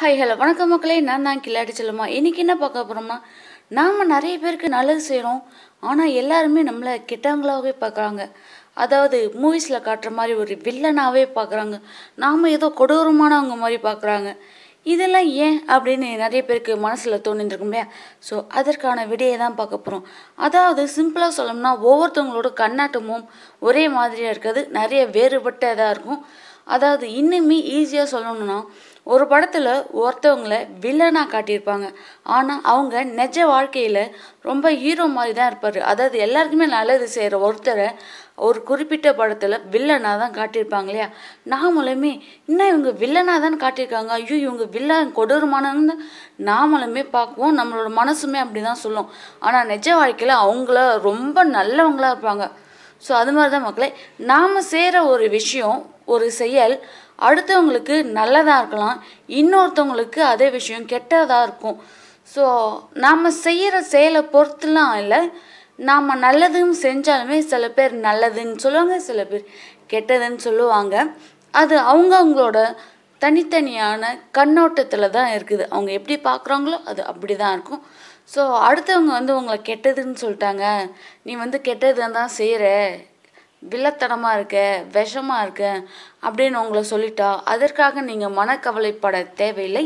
hi hello வணக்கம் மக்களே நான் தான் கில்லாடி செல்லுமா இன்றைக்கி என்ன பார்க்க போகிறோம்னா நாம் நிறைய பேருக்கு நல்லது செய்கிறோம் ஆனால் எல்லாருமே நம்மளை கெட்டவங்களாகவே பார்க்குறாங்க அதாவது மூவிஸில் காட்டுற மாதிரி ஒரு வில்லனாகவே பார்க்குறாங்க நாம் ஏதோ கொடூரமானவங்க மாதிரி பார்க்குறாங்க இதெல்லாம் ஏன் அப்படின்னு நிறைய பேருக்கு மனசில் தோணிருக்கும் இல்லையா ஸோ அதற்கான விடையை தான் பார்க்க போகிறோம் அதாவது சிம்பிளாக சொல்லணும்னா ஒவ்வொருத்தவங்களோட கண்ணாட்டமும் ஒரே மாதிரியாக இருக்காது நிறைய வேறுபட்டதாக இருக்கும் அதாவது இன்னுமே ஈஸியாக சொல்லணும்னா ஒரு படத்தில் ஒருத்தவங்களை வில்லனாக காட்டியிருப்பாங்க ஆனால் அவங்க நெஜ வாழ்க்கையில் ரொம்ப ஹீரோ மாதிரி தான் இருப்பார் அதாவது எல்லாருக்குமே நல்லது செய்கிற ஒருத்தரை ஒரு குறிப்பிட்ட படத்தில் வில்லனாக தான் காட்டியிருப்பாங்க இல்லையா நாமளுமே இன்னும் இவங்க வில்லனாக தான் காட்டியிருக்காங்க ஐயோ இவங்க வில்லன் கொடூரமானது நாமளுமே பார்க்குவோம் நம்மளோட மனசுமே அப்படி தான் சொல்லும் ஆனால் நிஜ வாழ்க்கையில் அவங்கள ரொம்ப நல்லவங்களாக இருப்பாங்க ஸோ அது மாதிரி தான் மக்களே நாம் செய்கிற ஒரு விஷயம் ஒரு செயல் அடுத்தவங்களுக்கு நல்லதாக இருக்கலாம் இன்னொருத்தவங்களுக்கு அதே விஷயம் கெட்டதாக இருக்கும் ஸோ நாம் செய்கிற செயலை பொறுத்துலாம் இல்லை நாம் நல்லதுன்னு செஞ்சாலுமே சில பேர் நல்லதுன்னு சொல்லுவாங்க சில பேர் கெட்டதுன்னு சொல்லுவாங்க அது அவங்க அவங்களோட தனித்தனியான கண்ணோட்டத்தில் தான் இருக்குது அவங்க எப்படி பார்க்குறாங்களோ அது அப்படி தான் இருக்கும் ஸோ அடுத்தவங்க வந்து உங்களை கெட்டதுன்னு சொல்லிட்டாங்க நீ வந்து கெட்டது தான் செய்கிற வில்லத்தனமாக இருக்க விஷமாக இருக்க அப்படின்னு உங்களை சொல்லிட்டா அதற்காக நீங்கள் மனக்கவலைப்பட தேவையில்லை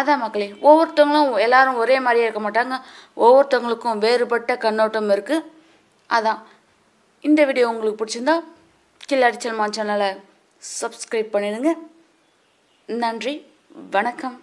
அதான் மக்களே ஒவ்வொருத்தவங்களும் எல்லாரும் ஒரே மாதிரியே இருக்க மாட்டாங்க ஒவ்வொருத்தவங்களுக்கும் வேறுபட்ட கண்ணோட்டம் இருக்குது அதான் இந்த வீடியோ உங்களுக்கு பிடிச்சிருந்தா கில்லாடிச்சல் மா சேனலை சப்ஸ்கிரைப் பண்ணிடுங்க நன்றி வணக்கம்